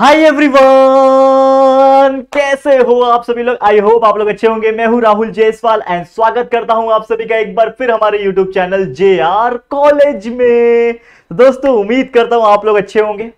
hi everyone कैसे हो आप सभी लोग आई होप आप लोग अच्छे होंगे मैं हूं राहुल जयसवाल एंड स्वागत करता हूं आप सभी का एक बार फिर हमारे YouTube channel J R college में तो दोस्तों उम्मीद करता हूं आप लोग अच्छे होंगे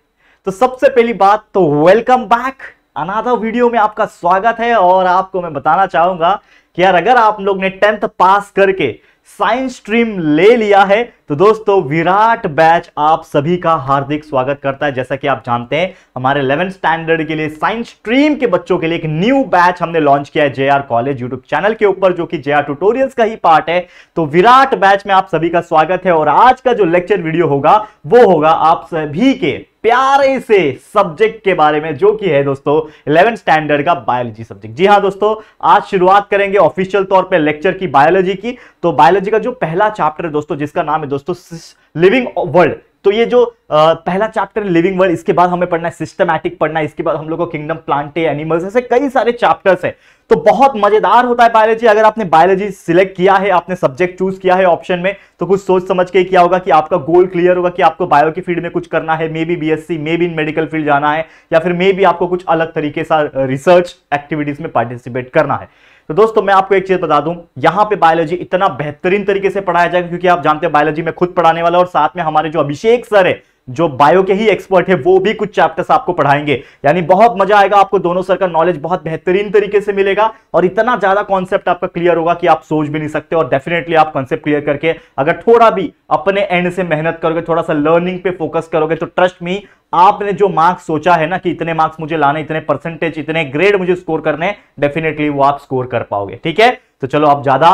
तो सबसे पहली बात तो वेलकम बैक अनाधा वीडियो में आपका स्वागत है और आपको मैं बताना चाहूंगा कि यार अगर आप लोग ने टेंथ पास करके साइंस स्ट्रीम ले लिया है तो दोस्तों विराट बैच आप सभी का हार्दिक स्वागत करता है जैसा कि आप जानते हैं हमारे इलेवेंथ स्टैंडर्ड के लिए साइंस स्ट्रीम के बच्चों के लिए एक न्यू बैच हमने लॉन्च किया है आर कॉलेज यूट्यूब चैनल के ऊपर जो कि आर ट्यूटोरियल्स का ही पार्ट है तो विराट बैच में आप सभी का स्वागत है और आज का जो लेक्चर वीडियो होगा वो होगा आप सभी के प्यारे से सब्जेक्ट के बारे में जो कि है दोस्तों इलेवेंथ स्टैंडर्ड का बायोलॉजी सब्जेक्ट जी हाँ दोस्तों आज शुरुआत करेंगे ऑफिशियल तौर पे लेक्चर की बायोलॉजी की तो बायोलॉजी का जो पहला चैप्टर है दोस्तों जिसका नाम है दोस्तों लिविंग वर्ल्ड तो ये जो पहला चैप्टर लिविंग वर्ल्ड इसके बाद हमें पढ़ना है सिस्टमैटिक पढ़ना है इसके बाद हम लोग को किंगडम प्लांटे एनिमल्स ऐसे कई सारे चैप्टर्स हैं तो बहुत मजेदार होता है बायोलॉजी अगर आपने बायोलॉजी सिलेक्ट किया है आपने सब्जेक्ट चूज किया है ऑप्शन में तो कुछ सोच समझ के किया होगा कि आपका गोल क्लियर होगा कि आपको बायो की फील्ड में कुछ करना है maybe BSc maybe in medical field जाना है या फिर मे बी आपको कुछ अलग तरीके से रिसर्च एक्टिविटीज में पार्टिसिपेट करना है तो दोस्तों मैं आपको एक चीज बता दूं यहां पे बायोलॉजी इतना बेहतरीन तरीके से पढ़ाया जाएगा क्योंकि आप जानते हैं बायोलॉजी में खुद पढ़ाने वाला और साथ में हमारे जो अभिषेक सर है जो बायो के ही एक्सपर्ट है वो भी कुछ चैप्टर्स आपको पढ़ाएंगे यानी बहुत मजा आएगा आपको दोनों सर का नॉलेज बहुत बेहतरीन तरीके से मिलेगा और इतना ज्यादा कॉन्सेप्ट आपका क्लियर होगा कि आप सोच भी नहीं सकते और डेफिनेटली आप कॉन्सेप्ट क्लियर करके अगर थोड़ा भी अपने एंड से मेहनत करोगे थोड़ा सा लर्निंग पे फोकस करोगे तो ट्रस्ट मी आपने जो मार्क्स सोचा है ना कि इतने मार्क्स मुझे लाने इतने परसेंटेज इतने ग्रेड मुझे स्कोर करने डेफिनेटली वो आप स्कोर कर पाओगे ठीक है तो चलो आप ज्यादा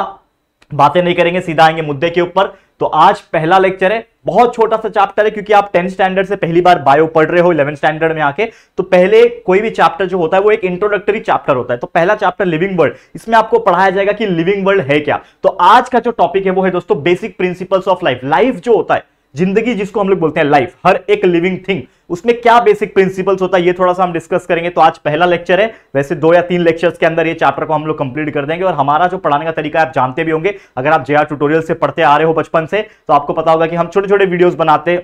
बातें नहीं करेंगे सीधा आएंगे मुद्दे के ऊपर तो आज पहला लेक्चर है बहुत छोटा सा चैप्टर है क्योंकि आप टेंथ स्टैंडर्ड से पहली बार बायो पढ़ रहे हो इलेवन स्टैंडर्ड में आके तो पहले कोई भी चैप्टर जो होता है वो एक इंट्रोडक्टरी चैप्टर होता है तो पहला चैप्टर लिविंग वर्ल्ड इसमें आपको पढ़ाया जाएगा कि लिविंग वर्ल्ड है क्या तो आज का जो टॉपिक है वो है दोस्तों basic principles of life life जो होता है जिंदगी जिसको हम लोग बोलते हैं लाइफ हर एक लिविंग थिंग उसमें क्या बेसिक प्रिंसिपल्स होता है ये थोड़ा सा हम डिस्कस करेंगे तो आज पहला लेक्चर है वैसे दो या तीन लेक्चर्स के अंदर ये चैप्टर को हम लोग कंप्लीट कर देंगे और हमारा जो पढ़ाने का तरीका आप जानते भी होंगे अगर आप जे ट्यूटोरियल से पढ़ते आ रहे हो बचपन से तो आपको पता होगा कि हम छोटे छोटे वीडियोज बनाते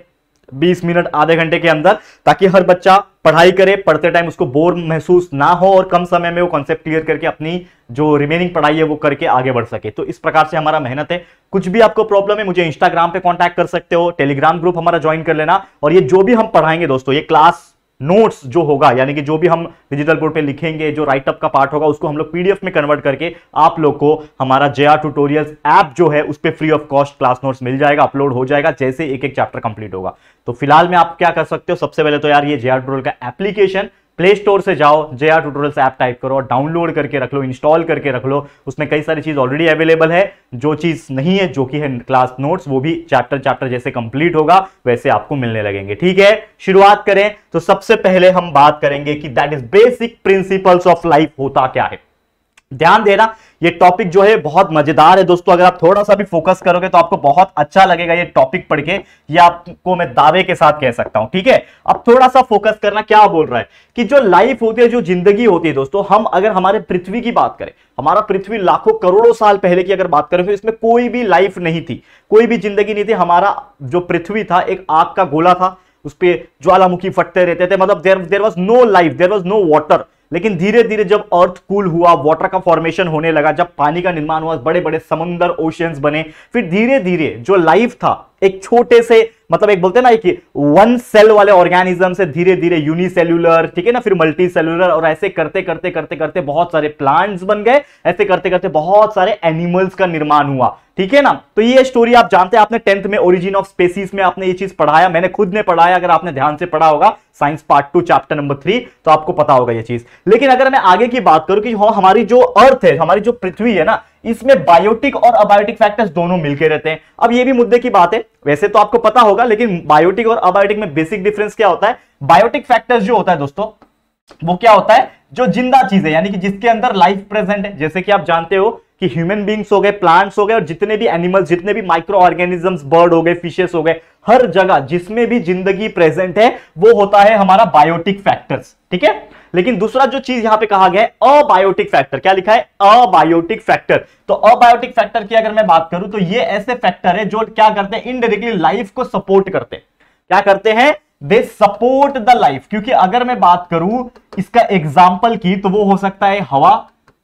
20 मिनट आधे घंटे के अंदर ताकि हर बच्चा पढ़ाई करे पढ़ते टाइम उसको बोर महसूस ना हो और कम समय में वो कॉन्सेप्ट क्लियर करके अपनी जो रिमेनिंग पढ़ाई है वो करके आगे बढ़ सके तो इस प्रकार से हमारा मेहनत है कुछ भी आपको प्रॉब्लम है मुझे इंस्टाग्राम पे कांटेक्ट कर सकते हो टेलीग्राम ग्रुप हमारा ज्वाइन कर लेना और ये जो भी हम पढ़ाएंगे दोस्तों ये क्लास नोट्स जो होगा यानी कि जो भी हम डिजिटल बोर्ड पे लिखेंगे जो राइटअप का पार्ट होगा उसको हम लोग पीडीएफ में कन्वर्ट करके आप लोग को हमारा जे आर ट्यूटोरियल्स ऐप जो है उस पर free of cost class notes मिल जाएगा अपलोड हो जाएगा जैसे एक एक चैप्टर कंप्लीट होगा तो फिलहाल में आप क्या कर सकते हो सबसे पहले तो यार ये जे आर ट्यूटोरियल का एप्लीकेशन प्ले स्टोर से जाओ J R tutorials app type करो और डाउनलोड करके रख लो इंस्टॉल करके रख लो उसमें कई सारी चीज़ ऑलरेडी अवेलेबल है जो चीज़ नहीं है जो कि है क्लास नोट्स वो भी चैप्टर चैप्टर जैसे कंप्लीट होगा वैसे आपको मिलने लगेंगे ठीक है शुरुआत करें तो सबसे पहले हम बात करेंगे कि that is basic principles of life होता क्या है ध्यान देना ये टॉपिक जो है बहुत मजेदार है दोस्तों अगर आप थोड़ा सा भी फोकस करोगे तो आपको बहुत अच्छा लगेगा ये टॉपिक पढ़ के ये आपको मैं दावे के साथ कह सकता हूं ठीक है अब थोड़ा सा फोकस करना क्या बोल रहा है कि जो लाइफ होती है जो जिंदगी होती है दोस्तों हम अगर हमारे पृथ्वी की बात करें हमारा पृथ्वी लाखों करोड़ों साल पहले की अगर बात करें तो इसमें कोई भी लाइफ नहीं थी कोई भी जिंदगी नहीं थी हमारा जो पृथ्वी था एक आग का गोला था उस पर ज्वालामुखी फटते रहते थे मतलब there there was no life there was no water लेकिन धीरे धीरे जब अर्थ कूल हुआ वाटर का फॉर्मेशन होने लगा जब पानी का निर्माण हुआ बड़े बड़े समंदर ओशियंस बने फिर धीरे धीरे जो लाइफ था एक छोटे से मतलब एक बोलते ना कि वन सेल वाले ऑर्गेनिज्म से धीरे धीरे यूनिसेल्यूलर ठीक है ना फिर मल्टी सेलुलर और ऐसे करते करते करते करते बहुत सारे प्लांट्स बन गए ऐसे करते करते बहुत सारे एनिमल्स का निर्माण हुआ ठीक है ना तो ये स्टोरी आप जानते हैं आपने टेंथ में ओरिजिन ऑफ स्पेसिस में आपने ये चीज पढ़ाया मैंने खुद ने पढ़ाया अगर आपने ध्यान से पढ़ा होगा science part two chapter number three तो आपको पता होगा ये चीज लेकिन अगर मैं आगे की बात करूं कि हाँ, हमारी जो अर्थ है हमारी जो पृथ्वी है ना इसमें बायोटिक और अबायोटिक फैक्टर्स दोनों मिलकर रहते हैं अब ये भी मुद्दे की बात है वैसे तो आपको पता होगा लेकिन बायोटिक और अबायोटिक में बेसिक डिफरेंस क्या होता है बायोटिक फैक्टर्स जो होता है दोस्तों वो क्या होता है जो जिंदा है यानी कि जिसके अंदर लाइफ प्रेजेंट है जैसे कि आप जानते हो कि ह्यूमन बींग्स हो गए प्लांट्स हो गए और जितने भी एनिमल्स जितने भी माइक्रो ऑर्गेनिजम्स बर्ड हो गए फिशेस हो गए हर जगह जिसमें भी जिंदगी प्रेजेंट है वो होता है हमारा बायोटिक फैक्टर्स ठीक है लेकिन दूसरा जो चीज यहां पे कहा गया है अबायोटिक फैक्टर क्या लिखा है अबायोटिक फैक्टर तो अबायोटिक फैक्टर की अगर मैं बात करूं तो ये ऐसे फैक्टर है जो क्या करते हैं इनडायरेक्टली लाइफ को सपोर्ट करते हैं क्या करते हैं दे सपोर्ट द लाइफ क्योंकि अगर मैं बात करूं इसका एग्जाम्पल की तो वो हो सकता है हवा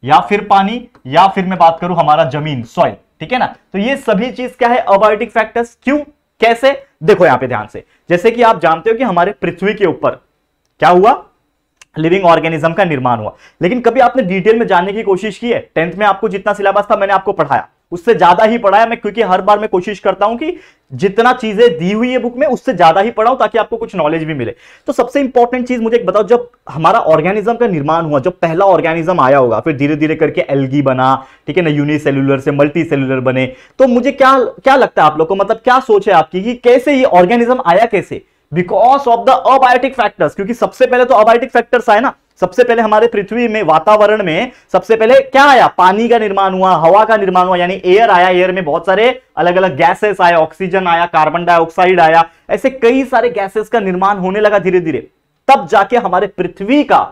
या फिर पानी या फिर मैं बात करूं हमारा जमीन सॉइल ठीक है ना तो ये सभी चीज क्या है अबायोटिक फैक्टर्स क्यों कैसे देखो यहां पे ध्यान से जैसे कि आप जानते हो कि हमारे पृथ्वी के ऊपर क्या हुआ लिविंग ऑर्गेनिज्म का निर्माण हुआ लेकिन कभी आपने डिटेल में जानने की कोशिश की है टेंथ में आपको जितना सिलेबस था मैंने आपको पढ़ाया उससे ज्यादा ही पढ़ाया मैं क्योंकि हर बार मैं कोशिश करता हूं कि जितना चीजें दी हुई है बुक में उससे ज्यादा ही पढ़ाऊं ताकि आपको कुछ नॉलेज भी मिले तो सबसे इंपॉर्टेंट चीज मुझे एक बताओ जब हमारा ऑर्गेनिज्म का निर्माण हुआ जब पहला ऑर्गेनिज्म आया होगा फिर धीरे धीरे करके एलगी बना ठीक है ना यूनिसेलुलर से मल्टी सेलुलर बने तो मुझे क्या क्या लगता है आप लोग को मतलब क्या सोच है आपकी कि कैसे ये ऑर्गेनिज्म आया कैसे because of the abiotic factors क्योंकि सबसे पहले तो अबायोटिक फैक्टर्स आए ना सबसे पहले हमारे पृथ्वी में वातावरण में सबसे पहले क्या आया पानी का निर्माण हुआ हवा का निर्माण हुआ यानी एयर आया एयर में बहुत सारे अलग अलग गैसेस आए ऑक्सीजन आया कार्बन डाइऑक्साइड आया ऐसे कई सारे गैसेस का निर्माण होने लगा धीरे धीरे तब जाके हमारे पृथ्वी का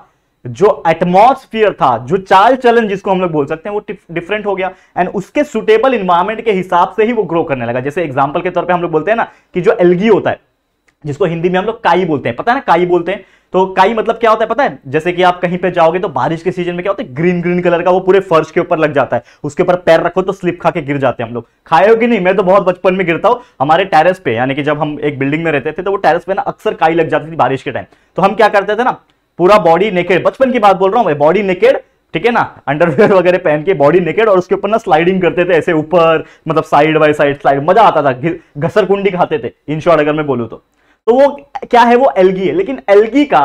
जो एटमोस्फियर था जो चाल चलन जिसको हम लोग बोल सकते हैं वो डिफरेंट हो गया एंड उसके सुटेबल इन्वायरमेंट के हिसाब से ही वो ग्रो करने लगा जैसे एग्जाम्पल के तौर पर हम लोग बोलते हैं ना कि जो एलगी होता है जिसको हिंदी में हम लोग काई बोलते हैं पता है ना काई बोलते हैं तो काई मतलब क्या होता है पता है जैसे कि आप कहीं पे जाओगे तो बारिश के सीजन में क्या होता है ग्रीन ग्रीन कलर का वो पूरे फर्श के ऊपर लग जाता है उसके ऊपर पैर रखो तो स्लिप खा के गिर जाते हैं हम लोग खाए हो कि नहीं मैं तो बहुत बचपन में गिरता हूँ हमारे टेरेस पे यानी कि जब हम एक बिल्डिंग में रहते थे तो वो टेरेस पे ना अक्सर काई लग जाती थी बारिश के टाइम तो हम क्या करते थे ना पूरा बॉडी नेकेड बचपन की बात बोल रहा हूँ मैं बॉडी नेकेड ठीक है ना अंडरवेयर वगैरह पहन के बॉडी नेकेड और उसके ऊपर ना स्लाइडिंग करते थे ऐसे ऊपर मतलब साइड बाय साइड स्लाइड मजा आता था घसर कुंडी खाते थे इन शॉर्ट अगर मैं बोलूँ तो तो वो क्या है वो एलगी है लेकिन एलगी का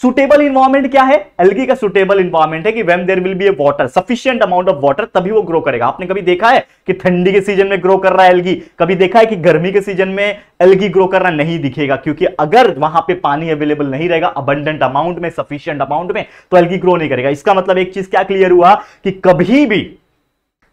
सुटेबल इन्वायरमेंट क्या है एलगी का सुटेबल इन्वायरमेंट है कि when there will be a water sufficient amount of water तभी वो ग्रो करेगा आपने कभी देखा है कि ठंडी के सीजन में ग्रो कर रहा है एलगी कभी देखा है कि गर्मी के सीजन में एलगी ग्रो करना नहीं दिखेगा क्योंकि अगर वहां पे पानी अवेलेबल नहीं रहेगा अबंडेंट अमाउंट में सफिशियंट अमाउंट में तो एलगी ग्रो नहीं करेगा इसका मतलब एक चीज क्या क्लियर हुआ कि कभी भी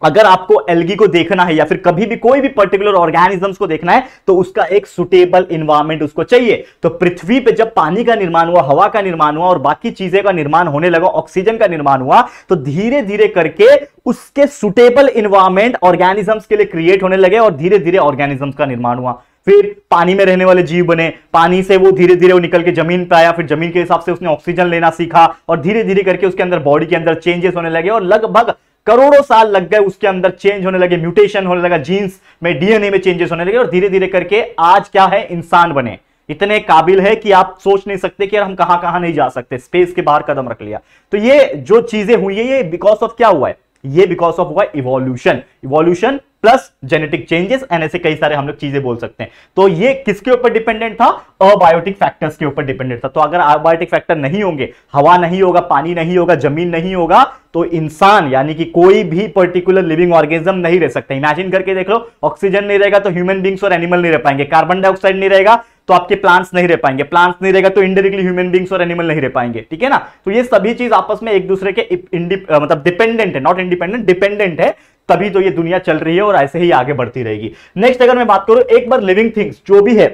अगर आपको एलगी को देखना है या फिर कभी भी कोई भी पर्टिकुलर ऑर्गेनिजम्स को देखना है तो उसका एक सुटेबल इन्वायरमेंट उसको चाहिए तो पृथ्वी पे जब पानी का निर्माण हुआ हवा का निर्माण हुआ और बाकी चीजें का निर्माण होने लगा ऑक्सीजन का निर्माण हुआ तो धीरे धीरे करके उसके सुटेबल इन्वायरमेंट ऑर्गेनिजम्स के लिए क्रिएट होने लगे और धीरे धीरे ऑर्गेनिजम्स का निर्माण हुआ फिर पानी में रहने वाले जीव बने पानी से वो धीरे धीरे वो निकल के जमीन पे आया फिर जमीन के हिसाब से उसने ऑक्सीजन लेना सीखा और धीरे धीरे करके उसके अंदर बॉडी के अंदर चेंजेस होने लगे और लगभग करोड़ों साल लग गए उसके अंदर चेंज होने लगे म्यूटेशन होने लगा जीन्स में डीएनए में चेंजेस होने लगे और धीरे धीरे करके आज क्या है इंसान बने इतने काबिल है कि आप सोच नहीं सकते कि यार हम कहां कहां नहीं जा सकते स्पेस के बाहर कदम रख लिया तो ये जो चीजें हुई है ये बिकॉज ऑफ क्या हुआ है ये बिकॉज ऑफ हुआ evolution evolution plus genetic changes and ऐसे कई सारे हम लोग चीजें बोल सकते हैं तो ये किसके ऊपर डिपेंडेंट था अबायोटिक फैक्टर्स के ऊपर डिपेंडेंट था तो अगर अबायोटिक फैक्टर नहीं होंगे हवा नहीं होगा पानी नहीं होगा जमीन नहीं होगा तो इंसान यानी कि कोई भी पर्टिकुलर लिविंग ऑर्गेनिज्म नहीं रह सकता इमेजिन करके देख लो ऑक्सीजन नहीं रहेगा तो ह्यूमन बींग्स और एनिमल नहीं रह पाएंगे कार्बन डाइऑक्साइड नहीं रहेगा तो आपके प्लांट्स नहीं रह पाएंगे प्लांट्स नहीं रहेगा तो इंडायरेक्टली ह्यूमन बींग्स और एनिमल नहीं रह पाएंगे ठीक है ना तो ये सभी चीज आपस में एक दूसरे के मतलब डिपेंडेंट है नॉट इंडिपेंडेंट डिपेंडेंट है तभी तो ये दुनिया चल रही है और ऐसे ही आगे बढ़ती रहेगी नेक्स्ट अगर मैं बात करूं एक बार लिविंग थिंग्स जो भी है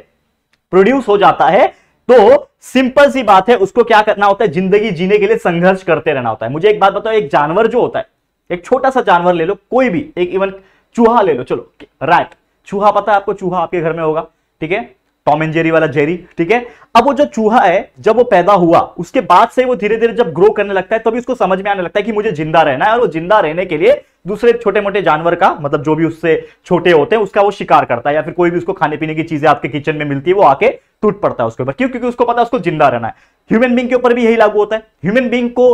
प्रोड्यूस हो जाता है तो सिंपल सी बात है उसको क्या करना होता है जिंदगी जीने के लिए संघर्ष करते रहना होता है मुझे एक बात बताओ एक जानवर जो होता है एक छोटा सा जानवर ले लो कोई भी एक इवन चूहा ले लो चलो राइट चूहा पता है आपको चूहा आपके घर में होगा ठीक है टॉम एंड जेरी वाला जेरी ठीक है अब वो जो चूहा है जब वो पैदा हुआ उसके बाद से वो धीरे धीरे जब ग्रो करने लगता है तभी तो उसको समझ में आने लगता है कि मुझे जिंदा रहना है और वो जिंदा रहने के लिए दूसरे छोटे मोटे जानवर का मतलब जो भी उससे छोटे होते हैं उसका वो शिकार करता है या फिर कोई भी उसको खाने पीने की चीजें आपके किचन में मिलती है वो आके टूट पड़ता है उसके ऊपर क्यों क्योंकि उसको पता है उसको जिंदा रहना है ह्यूमन बींग के ऊपर भी यही लागू होता है ह्यूमन बींग को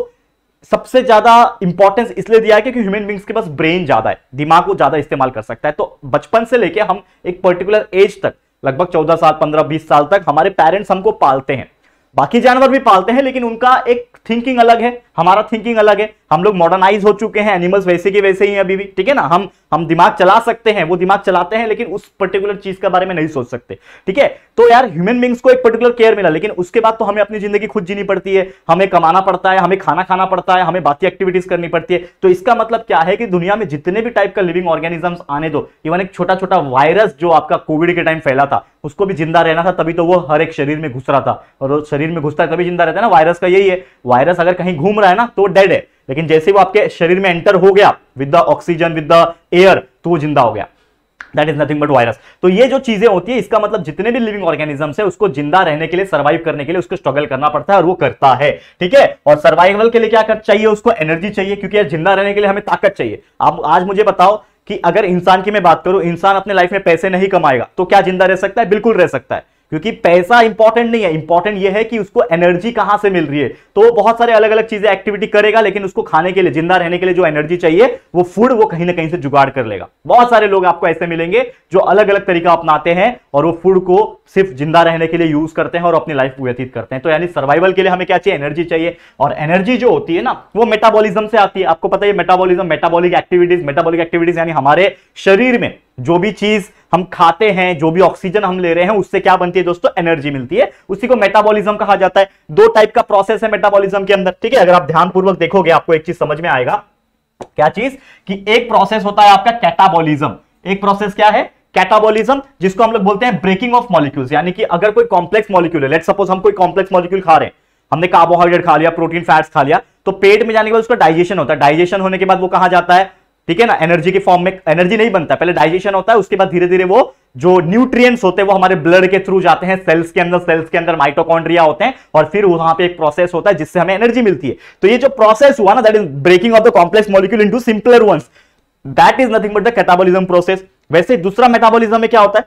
सबसे ज्यादा इंपॉर्टेंस इसलिए दिया है क्योंकि ह्यूमन बींग्स के पास ब्रेन ज्यादा है दिमाग को ज्यादा इस्तेमाल कर सकता है तो बचपन से लेके हम एक पर्टिकुलर एज तक लगभग चौदह साल पंद्रह बीस साल तक हमारे पेरेंट्स हमको पालते हैं बाकी जानवर भी पालते हैं लेकिन उनका एक थिंकिंग अलग है हमारा थिंकिंग अलग है हम लोग मॉडर्नाइज हो चुके हैं एनिमल्स वैसे के वैसे ही अभी भी ठीक है ना हम हम दिमाग चला सकते हैं वो दिमाग चलाते हैं लेकिन उस पर्टिकुलर चीज के बारे में नहीं सोच सकते ठीक है तो यार ह्यूमन बींग्स को एक पर्टिकुलर केयर मिला लेकिन उसके बाद तो हमें अपनी जिंदगी खुद जीनी पड़ती है हमें कमाना पड़ता है हमें खाना खाना पड़ता है हमें बाकी एक्टिविटीज करनी पड़ती है तो इसका मतलब क्या है कि दुनिया में जितने भी टाइप का लिविंग ऑर्गेनिजम्स आने दो इवन एक छोटा छोटा वायरस जो आपका कोविड के टाइम फैला था उसको भी जिंदा रहना था तभी तो वो हर एक शरीर में घुस रहा था और शरीर में घुसता है तभी जिंदा रहता है ना वायरस का यही है वायरस अगर कहीं घूम रहा है ना तो डेड है लेकिन जैसे वो आपके शरीर में एंटर हो गया with the oxygen with the air तो वो जिंदा हो गया that is nothing but virus तो ये जो चीजें होती है इसका मतलब जितने भी लिविंग ऑर्गेनिजम्स है उसको जिंदा रहने के लिए सर्वाइव करने के लिए उसको स्ट्रगल करना पड़ता है और वो करता है ठीक है और सर्वाइवल के लिए क्या कर चाहिए उसको एनर्जी चाहिए क्योंकि जिंदा रहने के लिए हमें ताकत चाहिए आप आज मुझे बताओ कि अगर इंसान की मैं बात करूं इंसान अपने लाइफ में पैसे नहीं कमाएगा तो क्या जिंदा रह सकता है बिल्कुल रह सकता है क्योंकि पैसा इंपॉर्टेंट नहीं है इंपॉर्टेंट यह है कि उसको एनर्जी कहां से मिल रही है तो बहुत सारे अलग अलग चीजें एक्टिविटी करेगा लेकिन उसको खाने के लिए जिंदा रहने के लिए जो एनर्जी चाहिए वो फूड वो कहीं ना कहीं से जुगाड़ कर लेगा बहुत सारे लोग आपको ऐसे मिलेंगे जो अलग अलग तरीका अपनाते हैं और वो फूड को सिर्फ जिंदा रहने के लिए यूज करते हैं और अपनी लाइफ व्यतीत करते हैं तो यानी सर्वाइवल के लिए हमें क्या चाहिए एनर्जी चाहिए और एनर्जी जो होती है ना वो मेटाबोलिज्म से आती है आपको पता है metabolism metabolic activities metabolic activities यानी हमारे शरीर में जो भी चीज़ हम खाते हैं जो भी ऑक्सीजन हम ले रहे हैं उससे क्या बनती है दोस्तों एनर्जी मिलती है उसी को मेटाबॉलिज्म कहा जाता है दो टाइप का प्रोसेस है मेटाबॉलिज्म के अंदर ठीक है अगर आप ध्यानपूर्वक देखोगे आपको एक चीज समझ में आएगा क्या चीज कि एक प्रोसेस होता है आपका कैटाबॉलिज्म एक प्रोसेस क्या है कैटाबॉलिज्म जिसको हम लोग बोलते हैं ब्रेकिंग ऑफ मॉलिक्यूल्स यानी कि अगर कोई कॉम्प्लेक्स मॉलिक्यूल है लेट सपोज हम कोई कॉम्प्लेक्स मॉलिक्यूल खा रहे हैं हमने कार्बोहाइड्रेट खा लिया प्रोटीन फैट्स खा लिया तो पेट में जाने के बाद उसका डाइजेशन होता है डाइजेशन होने के बाद वो कहा जाता है ठीक है ना एनर्जी के फॉर्म में एनर्जी नहीं बनता पहले डाइजेशन होता है उसके बाद धीरे धीरे वो जो न्यूट्रिएंट्स होते हैं वो हमारे ब्लड के थ्रू जाते हैं सेल्स के अंदर सेल्स के अंदर माइटोकॉन्ड्रिया होते हैं और फिर वहां पे एक प्रोसेस होता है जिससे हमें एनर्जी मिलती है तो ये जो प्रोसेस हुआ ना that is breaking of the complex molecule to simpler ones that is nothing but the catabolism process वैसे दूसरा मेटाबॉलिज्म में क्या होता है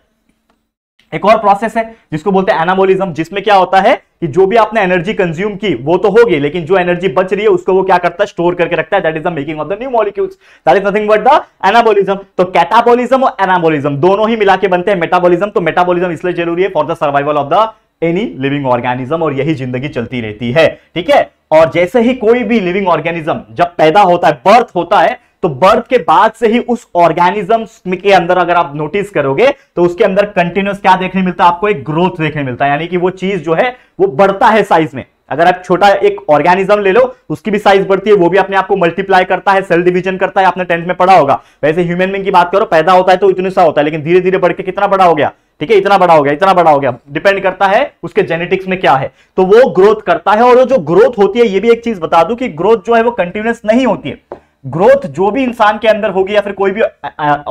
एक और प्रोसेस है जिसको बोलते हैं एनाबोलिज्म जिसमें क्या होता है कि जो भी आपने एनर्जी कंज्यूम की वो तो होगी लेकिन जो एनर्जी बच रही है उसको वो क्या करता है स्टोर करके रखता है that is the making of the new molecules that is nothing but the anabolism तो कैटाबोलिज्म और एनाबोलिज्म दोनों ही मिला के बनते हैं मेटाबोलिज्म तो मेटाबोलिज्म इसलिए जरूरी है for the survival of the any living organism और यही जिंदगी चलती रहती है ठीक है और जैसे ही कोई भी लिविंग ऑर्गेनिज्म जब पैदा होता है बर्थ होता है तो बर्थ के बाद से ही उस ऑर्गेनिज्म के अंदर अगर आप नोटिस करोगे तो उसके अंदर कंटिन्यूस क्या देखने मिलता है आपको एक ग्रोथ देखने मिलता है यानी कि वो चीज जो है वो बढ़ता है साइज में अगर आप छोटा एक ऑर्गेनिज्म ले लो उसकी भी साइज बढ़ती है वो भी अपने आप को मल्टीप्लाई करता है सेल डिवीजन करता है आपने टेंथ में पढ़ा होगा वैसे ह्यूमन बींग की बात करो पैदा होता है तो इतने सा होता है लेकिन धीरे धीरे बढ़ के कितना बड़ा हो गया ठीक है इतना बड़ा हो गया इतना बड़ा हो गया डिपेंड करता है उसके जेनेटिक्स में क्या है तो वो ग्रोथ करता है और वो जो ग्रोथ होती है ये भी एक चीज बता दूं कि ग्रोथ जो है वो कंटिन्यूस नहीं होती है ग्रोथ जो भी इंसान के अंदर होगी या फिर कोई भी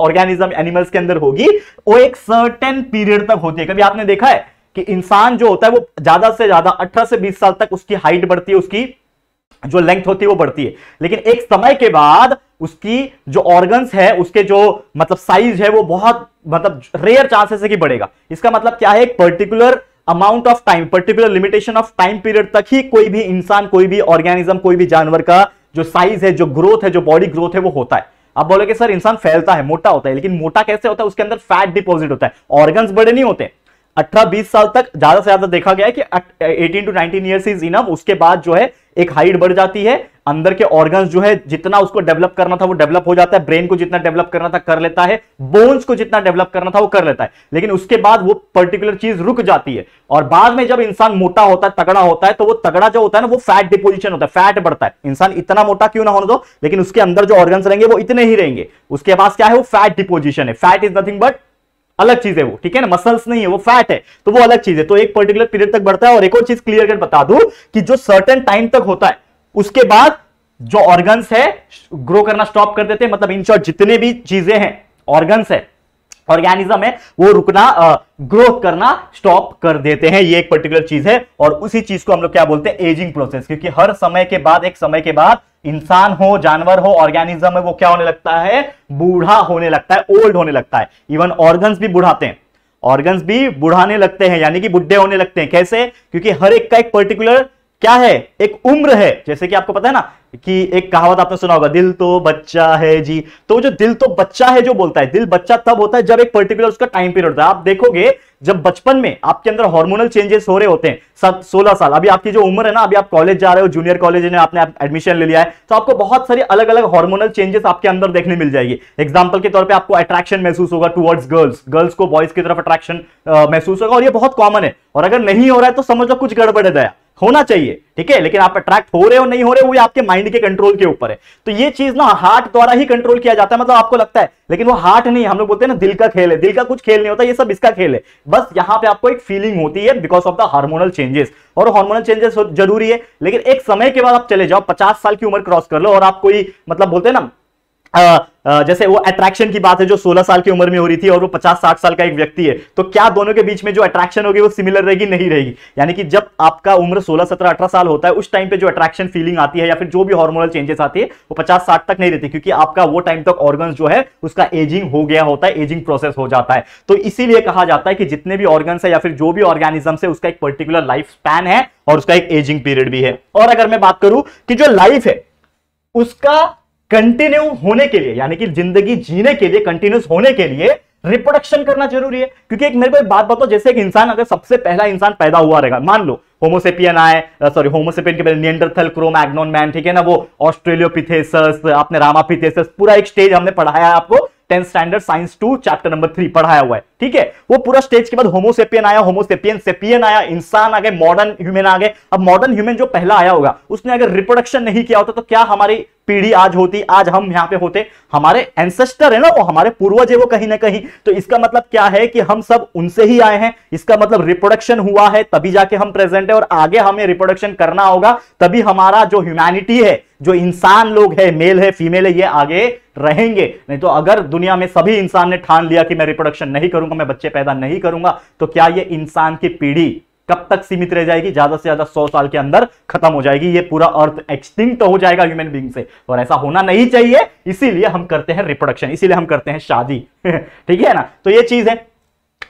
ऑर्गेनिज्म एनिमल्स के अंदर होगी वो एक सर्टेन पीरियड तक होती है कभी आपने देखा है कि इंसान जो होता है वो ज्यादा से ज्यादा 18 से 20 साल तक उसकी हाइट बढ़ती है उसकी जो लेंथ होती है वो बढ़ती है लेकिन एक समय के बाद उसकी जो ऑर्गन्स है उसके जो मतलब साइज है वो बहुत मतलब रेयर चांसेस है कि बढ़ेगा इसका मतलब क्या है एक particular amount of time particular limitation of time period तक ही कोई भी इंसान कोई भी ऑर्गेनिज्म कोई भी जानवर का जो साइज है जो ग्रोथ है जो बॉडी ग्रोथ है वो होता है आप बोलोगे सर इंसान फैलता है मोटा होता है लेकिन मोटा कैसे होता है उसके अंदर फैट डिपॉजिट होता है ऑर्गन्स बड़े नहीं होते अठारह बीस साल तक ज्यादा से ज्यादा देखा गया है कि eighteen to nineteen years is enough उसके बाद जो है एक हाइट बढ़ जाती है अंदर के ऑर्गन्स जो है जितना उसको डेवलप करना था वो डेवलप हो जाता है ब्रेन को जितना डेवलप करना था कर लेता है बोन्स को जितना डेवलप करना था वो कर लेता है लेकिन उसके बाद वो पर्टिकुलर चीज रुक जाती है और बाद में जब इंसान मोटा होता है तगड़ा होता है तो वो तगड़ा जो होता है ना वो फैट डिपोजिशन होता है फैट बढ़ता है इंसान इतना मोटा क्यों ना होने दो लेकिन उसके अंदर जो ऑर्गन रहेंगे वो इतने ही रहेंगे उसके पास क्या है वो फैट डिपोजिशन है फैट इज नथिंग बट अलग चीज है वो ठीक है ना मसल्स नहीं है वो फैट है तो वो अलग चीज है तो एक पर्टिकुलर पीरियड तक बढ़ता है और एक और चीज क्लियर कर बता दू कि जो सर्टन टाइम तक होता है उसके बाद जो ऑर्गन्स है ग्रो करना स्टॉप कर देते हैं मतलब इन शॉर्ट जितने भी चीजें हैं ऑर्गन्स है ऑर्गेनिज्म है वो रुकना ग्रोथ करना स्टॉप कर देते हैं ये एक पर्टिकुलर चीज है और उसी चीज को हम लोग क्या बोलते हैं एजिंग प्रोसेस क्योंकि हर समय के बाद एक समय के बाद इंसान हो जानवर हो ऑर्गेनिज्म है वो क्या होने लगता है बूढ़ा होने लगता है ओल्ड होने लगता है इवन ऑर्गन्स भी बुढ़ाते हैं ऑर्गन्स भी बुढ़ाने लगते हैं यानी कि बुढ़े होने लगते हैं कैसे क्योंकि हर एक का एक पर्टिकुलर क्या है एक उम्र है जैसे कि आपको पता है ना कि एक कहावत आपने सुना होगा दिल तो बच्चा है जी तो जो दिल तो बच्चा है जो बोलता है दिल बच्चा तब होता है जब एक पर्टिकुलर उसका टाइम पीरियड होता है आप देखोगे जब बचपन में आपके अंदर हार्मोनल चेंजेस हो रहे होते हैं सब सोलह साल अभी आपकी जो उम्र है ना अभी आप कॉलेज जा रहे हो जूनियर कॉलेज में आपने एडमिशन ले लिया है तो आपको बहुत सारी अलग अलग हार्मोनल चेंजेस आपके अंदर देखने मिल जाएगी एग्जाम्पल के तौर पर आपको अट्रैक्शन महसूस होगा टुवर्ड्स गर्ल्स गर्ल्स को बॉयज की तरफ अट्रैक्शन महसूस होगा और ये बहुत कॉमन है और अगर नहीं हो रहा है तो समझ लो कुछ गड़बड़ है दया होना चाहिए ठीक है लेकिन आप अट्रैक्ट हो रहे हो नहीं हो रहे वो आपके माइंड के कंट्रोल के ऊपर है तो ये चीज ना हार्ट द्वारा ही कंट्रोल किया जाता है मतलब आपको लगता है लेकिन वो हार्ट नहीं हम लोग बोलते हैं ना दिल का खेल है दिल का कुछ खेल नहीं होता ये सब इसका खेल है बस यहाँ पे आपको एक फीलिंग होती है because of the hormonal changes और हार्मोनल चेंजेस जरूरी है लेकिन एक समय के बाद आप चले जाओ पचास साल की उम्र क्रॉस कर लो और आप कोई मतलब बोलते हैं ना जैसे वो अट्रैक्शन की बात है जो 16 साल की उम्र में हो रही थी और वो 50-60 साल का एक व्यक्ति है तो क्या दोनों के बीच में जो अट्रैक्शन होगी वो सिमिलर रहेगी नहीं रहेगी यानी कि जब आपका उम्र 16, 17, 18 साल होता है उस टाइम पे जो अट्रैक्शन फीलिंग आती है या फिर जो भी हार्मोनल चेंजेस आती है वो पचास साठ तक नहीं रहती क्योंकि आपका वो टाइम तक ऑर्गन जो है उसका एजिंग हो गया होता है एजिंग प्रोसेस हो जाता है तो इसीलिए कहा जाता है कि जितने भी ऑर्गन है या फिर जो भी ऑर्गेनिज्म है उसका एक पर्टिकुलर लाइफ स्पैन है और उसका एक एजिंग पीरियड भी है और अगर मैं बात करूं कि जो लाइफ है उसका कंटिन्यू होने के लिए यानी कि जिंदगी जीने के लिए कंटिन्यूस होने के लिए रिप्रोडक्शन करना जरूरी है क्योंकि एक मेरे को एक बात बताओ जैसे एक इंसान अगर सबसे पहला इंसान पैदा हुआ रहेगा मान लो होमोसेपियन आए सॉरी होमोसेपियन के पहले नियंडरथल क्रोम एग्नोन मैन ठीक है ना वो ऑस्ट्रेलियोपिथेसस आपने रामापिथेसस पूरा एक स्टेज हमने पढ़ाया आपको tenth standard science two chapter number three पढ़ाया हुआ है ठीक है वो पूरा स्टेज के बाद होमोसेपियन आया होमोसेपियन सेपियन आया इंसान आ गए मॉडर्न ह्यूमन आ गए अब मॉडर्न ह्यूमन जो पहला आया होगा उसने अगर रिप्रोडक्शन नहीं किया होता तो क्या हमारी पीढ़ी आज होती आज हम यहाँ पे होते हमारे एंसेस्टर है ना वो हमारे पूर्वज है वो कहीं ना कहीं तो इसका मतलब क्या है कि हम सब उनसे ही आए हैं इसका मतलब रिप्रोडक्शन हुआ है तभी जाके हम प्रेजेंट है और आगे हमें रिप्रोडक्शन करना होगा तभी हमारा जो ह्यूमैनिटी है जो इंसान लोग है मेल है फीमेल है ये आगे रहेंगे नहीं तो अगर दुनिया में सभी इंसान ने ठान लिया कि मैं रिप्रोडक्शन नहीं करूंगा मैं बच्चे पैदा नहीं करूंगा तो क्या ये इंसान की पीढ़ी कब तक सीमित रह जाएगी ज्यादा से ज्यादा सौ साल के अंदर खत्म हो जाएगी ये पूरा अर्थ एक्सटिंक्ट हो जाएगा ह्यूमन बींग से और ऐसा होना नहीं चाहिए इसीलिए हम करते हैं रिप्रोडक्शन इसीलिए हम करते हैं शादी ठीक है ना तो ये चीज है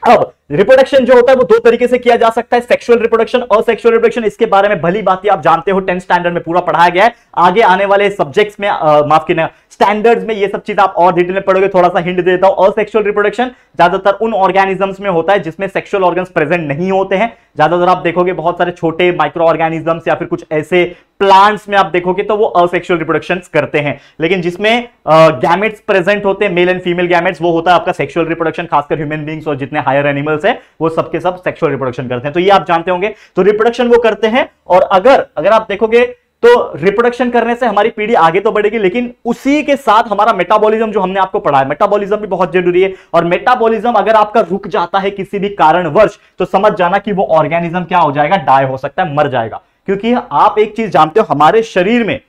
अब रिप्रोडक्शन जो होता है वो दो तरीके से किया जा सकता है सेक्सुअल रिप्रोडक्शन और सेक्सुअल रिप्रोडक्शन इसके बारे में भली बात आप जानते हो टेंथ स्टैंडर्ड में पूरा पढ़ाया गया है आगे आने वाले सब्जेक्ट्स में माफ कीजिए स्टैंडर्ड्स में ये सब चीज आप और डिटेल में पढ़ोगे थोड़ा सा हिंड देता हूं असेक्सुअल रिप्रोडक्शन ज्यादातर उन ऑर्गेनिजम्स में होता है जिसमें सेक्सुअल ऑर्गन प्रेजेंट नहीं होते हैं ज्यादातर आप देखोगे बहुत सारे छोटे माइक्रो ऑर्गेनिजम्स या फिर कुछ ऐसे प्लांट्स में आप देखोगे तो वो असेक्सुअल रिप्रोडक्शन करते हैं लेकिन जिसमें गैमेट्स प्रेजेंट होते हैं मेल एंड फीमेल गैमेट्स वो होता है आपका सेक्सुअल रिप्रोडक्शन खासकर ह्यूमन बींग्स और जितने हायर एनिमल एनिमल्स हैं वो सबके सब सेक्सुअल रिप्रोडक्शन करते हैं तो ये आप जानते होंगे तो रिप्रोडक्शन वो करते हैं और अगर अगर आप देखोगे तो रिप्रोडक्शन करने से हमारी पीढ़ी आगे तो बढ़ेगी लेकिन उसी के साथ हमारा मेटाबॉलिज्म जो हमने आपको पढ़ा है मेटाबॉलिज्म भी बहुत जरूरी है और मेटाबॉलिज्म अगर आपका रुक जाता है किसी भी कारणवश तो समझ जाना कि वो ऑर्गेनिज्म क्या हो जाएगा डाय हो सकता है मर जाएगा क्योंकि आप एक चीज जानते हो हमारे शरीर में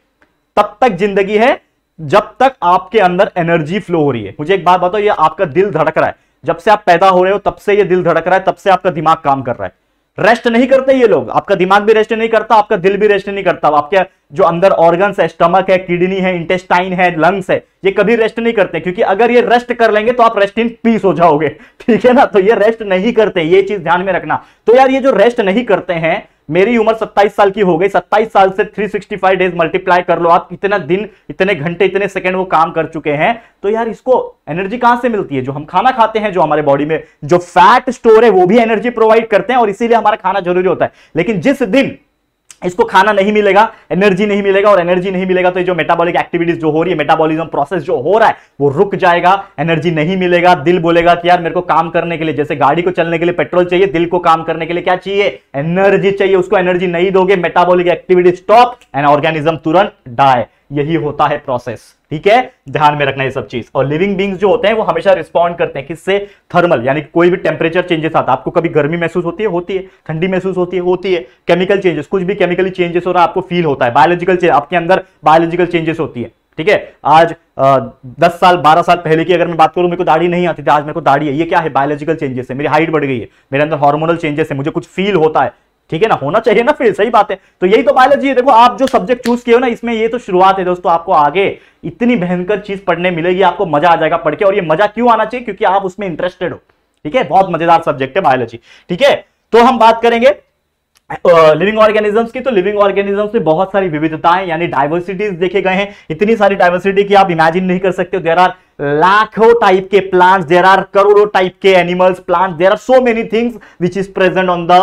तब तक जिंदगी है जब तक आपके अंदर एनर्जी फ्लो हो रही है मुझे एक बात बताओ ये आपका दिल धड़क रहा है जब से आप पैदा हो रहे हो तब से ये दिल धड़क रहा है तब से आपका दिमाग काम कर रहा है रेस्ट नहीं करते ये लोग आपका दिमाग भी रेस्ट नहीं करता आपका दिल भी रेस्ट नहीं करता आपके जो अंदर ऑर्गन्स है स्टमक है किडनी है इंटेस्टाइन है लंग्स है ये कभी रेस्ट नहीं करते क्योंकि अगर ये रेस्ट कर लेंगे तो आप रेस्ट इन पीस हो जाओगे ठीक है ना तो ये रेस्ट नहीं करते ये चीज ध्यान में रखना तो यार ये जो रेस्ट नहीं करते हैं मेरी उम्र 27 साल की हो गई 27 साल से 365 डेज मल्टीप्लाई कर लो आप इतना दिन इतने घंटे इतने सेकंड वो काम कर चुके हैं तो यार इसको एनर्जी कहां से मिलती है जो हम खाना खाते हैं जो हमारे बॉडी में जो फैट स्टोर है वो भी एनर्जी प्रोवाइड करते हैं और इसीलिए हमारा खाना जरूरी होता है लेकिन जिस दिन इसको खाना नहीं मिलेगा एनर्जी नहीं मिलेगा और एनर्जी नहीं मिलेगा तो ये जो मेटाबॉलिक एक्टिविटीज जो हो रही है मेटाबॉलिज्म प्रोसेस जो हो रहा है वो रुक जाएगा एनर्जी नहीं मिलेगा दिल बोलेगा कि यार मेरे को काम करने के लिए जैसे गाड़ी को चलने के लिए पेट्रोल चाहिए दिल को काम करने के लिए क्या चाहिए एनर्जी चाहिए उसको एनर्जी नहीं दोगे metabolic activities stop and organism तुरंत डाय यही होता है प्रोसेस ठीक है ध्यान में रखना ये सब चीज और लिविंग बींग्स जो होते हैं वो हमेशा रिस्पॉन्ड करते हैं किससे थर्मल यानी कोई भी टेम्परेचर चेंजेस आता है आपको कभी गर्मी महसूस होती है होती है ठंडी महसूस होती है होती है केमिकल चेंजेस कुछ भी केमिकली चेंजेस हो रहा है आपको फील होता है बायोलॉजिकल चेंज आपके अंदर बायोलॉजिकल चेंजेस होती है ठीक है आज आ, दस साल बारह साल पहले की अगर मैं बात करूं मेरे को दाढ़ी नहीं आती थी आज मेरे को दाढ़ी है ये क्या है बायोलॉजिकल चेंजेस है मेरी हाइट बढ़ गई है मेरे अंदर हार्मोनल चेंजेस है मुझे कुछ फील होता है ठीक है ना होना चाहिए ना फिर सही बात है तो यही तो बायोलॉजी है देखो आप जो सब्जेक्ट चूज किए हो ना इसमें ये तो शुरुआत है दोस्तों आपको आगे इतनी भयंकर चीज पढ़ने मिलेगी आपको मजा आ जाएगा पढ़ के और ये मजा क्यों आना चाहिए क्योंकि आप उसमें इंटरेस्टेड हो ठीक है बहुत मजेदार सब्जेक्ट है बायोलॉजी ठीक है तो हम बात करेंगे लिविंग ऑर्गेनिजम्स की तो लिविंग ऑर्गेनिजम्स में बहुत सारी विविधताएं यानी डायवर्सिटीज देखे गए हैं इतनी सारी डायवर्सिटी की आप इमेजिन नहीं कर सकते देर आर लाखों टाइप के प्लांट्स देर आर करोड़ों टाइप के animals plants there are so many things which is present on the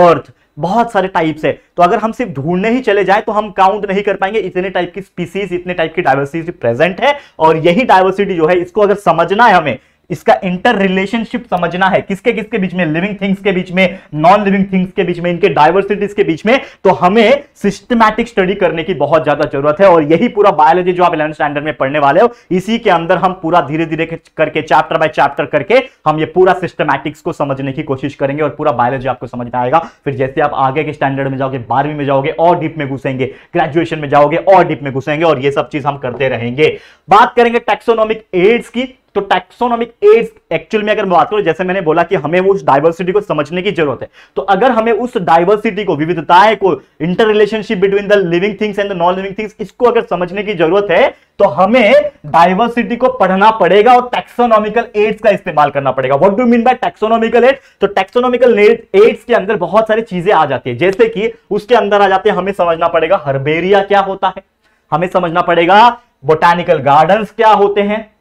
earth बहुत सारे टाइप्स है तो अगर हम सिर्फ ढूंढने ही चले जाए तो हम काउंट नहीं कर पाएंगे इतने टाइप की स्पीसीज इतने टाइप की डाइवर्सिटी प्रेजेंट है और यही डाइवर्सिटी जो है इसको अगर समझना है हमें इसका इंटर रिलेशनशिप समझना है किसके किसके बीच में लिविंग थिंग्स के बीच में नॉन लिविंग थिंग्स के बीच में इनके डायवर्सिटीज के बीच में तो हमें सिस्टमैटिक स्टडी करने की बहुत ज्यादा जरूरत है और यही पूरा बायोलॉजी जो आप इलेवन स्टैंडर्ड में पढ़ने वाले हो इसी के अंदर हम पूरा धीरे धीरे करके चैप्टर बाय चैप्टर करके हम ये पूरा सिस्टमैटिक्स को समझने की कोशिश करेंगे और पूरा बायोलॉजी आपको समझ में आएगा फिर जैसे आप आगे के स्टैंडर्ड में जाओगे बारहवीं में जाओगे और डीप में घुसेंगे ग्रेजुएशन में जाओगे और डीप में घुसेंगे और ये सब चीज हम करते रहेंगे बात करेंगे टेक्सोनॉमिक एड्स की तो टैक्सोनॉमिक एज एक्चुअल में अगर बात करूं जैसे मैंने बोला कि हमें उस डायवर्सिटी को समझने की जरूरत है तो अगर हमें उस डाइवर्सिटी को विविधताएं को inter relationship between the living things and the non living things इसको अगर समझने की जरूरत है तो हमें डायवर्सिटी को पढ़ना पड़ेगा और टैक्सोनॉमिकल एड्स का इस्तेमाल करना पड़ेगा what do mean by taxonomical aid तो टैक्सोनॉमिकल एड्स के अंदर बहुत सारी चीजें आ जाती है जैसे कि उसके अंदर आ जाते हैं हमें समझना पड़ेगा हर्बेरिया क्या होता है हमें समझना पड़ेगा बोटानिकल गार्डन क्या होते हैं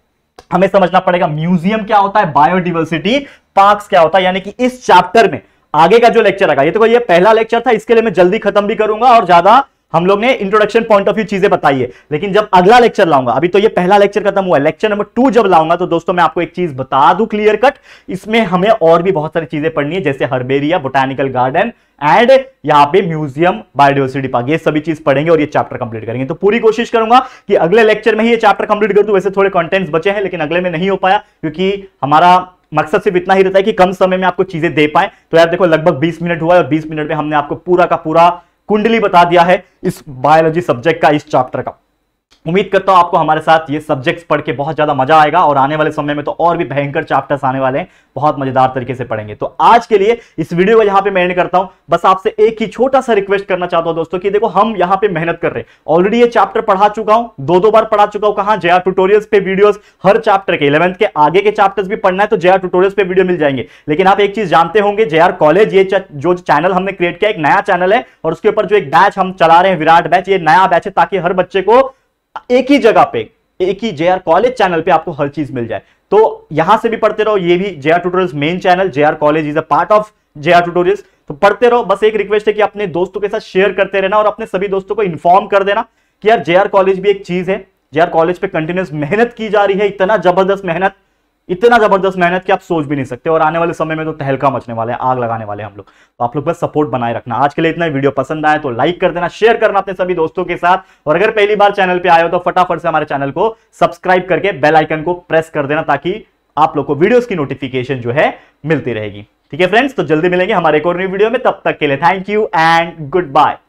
हमें समझना पड़ेगा म्यूजियम क्या होता है बायोडिवर्सिटी पार्क्स क्या होता है यानी कि इस चैप्टर में आगे का जो लेक्चर आएगा ये तो ये पहला लेक्चर था इसके लिए मैं जल्दी खत्म भी करूंगा और ज्यादा हम लोग ने इंट्रोडक्शन पॉइंट ऑफ व्यू चीजें बताई है लेकिन जब अगला लेक्चर लाऊंगा अभी तो ये पहला लेक्चर खत्म हुआ है लेक्चर नंबर टू जब लाऊंगा तो दोस्तों मैं आपको एक चीज बता दू क्लियर कट इसमें हमें और भी बहुत सारी चीजें पढ़नी है जैसे हर्बेरिया बोटानिकल गार्डन एंड यहां पे म्यूजियम बायोडिवर्सिटी पार्क ये सभी चीज पढ़ेंगे और ये चैप्टर कंप्लीट करेंगे तो पूरी कोशिश करूंगा कि अगले लेक्चर में ही ये चैप्टर कंप्लीट कर दू वैसे थोड़े कंटेंट्स बचे हैं लेकिन अगले में नहीं हो पाया क्योंकि हमारा मकसद सिर्फ इतना ही रहता है कि कम समय में आपको चीजें दे पाए तो यार देखो लगभग बीस मिनट हुआ है और बीस मिनट में हमने आपको पूरा का पूरा कुंडली बता दिया है इस बायोलॉजी सब्जेक्ट का इस चैप्टर का उम्मीद करता हूं आपको हमारे साथ ये सब्जेक्ट्स पढ़ के बहुत ज़्यादा मजा आएगा और आने वाले समय में तो और भी भयंकर चैप्टर्स आने वाले हैं बहुत मज़ेदार तरीके से पढ़ेंगे तो आज के लिए इस वीडियो को यहाँ पे मैं एंड करता हूं बस आपसे एक ही छोटा सा रिक्वेस्ट करना चाहता हूं दोस्तों कि देखो हम यहाँ पे मेहनत कर रहे हैं ऑलरेडी ये चैप्टर पढ़ा चुका हूं दो दो बार पढ़ा चुका हूं कहा जया टूटोरियल्स पे वीडियो हर चैप्टर के इलेवंथ के आगे के चैप्टर्स भी पढ़ना है तो जया टूटोरियल्स पे वीडियो मिल जाएंगे लेकिन आप एक चीज जानते होंगे जे कॉलेज ये जो चैनल हमने क्रिएट किया एक नया चैनल है और उसके ऊपर जो एक बैच हम चला रहे हैं विराट बैच ये नया बैच है ताकि हर बच्चे को एक ही जगह पे एक ही जे कॉलेज चैनल पे आपको हर चीज मिल जाए तो यहां से भी पढ़ते रहो ये भी R tutorial main channel R college is a part of R tutorial तो पढ़ते रहो बस एक रिक्वेस्ट है कि अपने दोस्तों के साथ शेयर करते रहना और अपने सभी दोस्तों को इन्फॉर्म कर देना कि यार जे कॉलेज भी एक चीज है जेआर कॉलेज पे कंटिन्यूस मेहनत की जा रही है इतना जबरदस्त मेहनत इतना जबरदस्त मेहनत की आप सोच भी नहीं सकते और आने वाले समय में तो तहलका मचने वाले हैं आग लगाने वाले हैं हम लोग तो आप लोग बस सपोर्ट बनाए रखना आज के लिए इतना वीडियो पसंद आए तो लाइक कर देना शेयर करना अपने सभी दोस्तों के साथ और अगर पहली बार चैनल पर आए हो तो फटाफट से हमारे चैनल को सब्सक्राइब करके बेलाइकन को प्रेस कर देना ताकि आप लोग को वीडियोज की नोटिफिकेशन जो है मिलती रहेगी ठीक है फ्रेंड्स तो जल्दी मिलेंगे हमारे एक और वीडियो में तब तक के लिए thank you and good bye